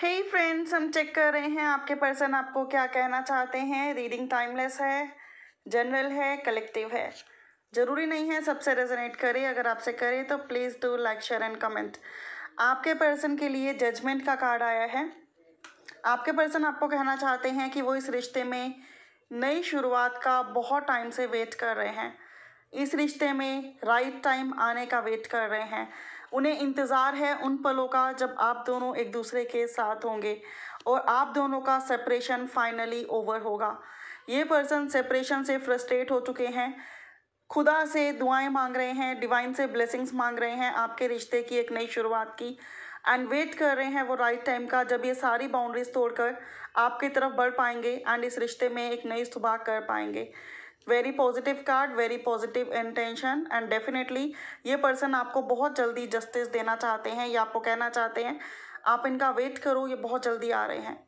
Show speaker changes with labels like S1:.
S1: हे hey friends हम check कर रहे हैं आपके पर्सन आपको क्या कहना चाहते हैं रीडिंग टाइमलेस है जनरल है कलेक्टिव है ज़रूरी नहीं है सबसे रेजोनेट करे अगर आपसे करे तो please do like share and comment आपके पर्सन के लिए जजमेंट का कार्ड आया है आपके पर्सन आपको कहना चाहते हैं कि वो इस रिश्ते में नई शुरुआत का बहुत टाइम से वेट कर रहे हैं इस रिश्ते में राइट टाइम आने का वेट कर रहे हैं उन्हें इंतज़ार है उन पलों का जब आप दोनों एक दूसरे के साथ होंगे और आप दोनों का सेपरेशन फाइनली ओवर होगा ये पर्सन सेपरेशन से फ्रस्ट्रेट हो चुके हैं खुदा से दुआएं मांग रहे हैं डिवाइन से ब्लेसिंग्स मांग रहे हैं आपके रिश्ते की एक नई शुरुआत की एंड वेट कर रहे हैं वो राइट टाइम का जब ये सारी बाउंड्रीज तोड़कर आपकी तरफ बढ़ पाएंगे एंड इस रिश्ते में एक नई सुबह कर पाएंगे very positive card very positive intention and definitely ये पर्सन आपको बहुत जल्दी जस्टिस देना चाहते हैं या आपको कहना चाहते हैं आप इनका वेट करो ये बहुत जल्दी आ रहे हैं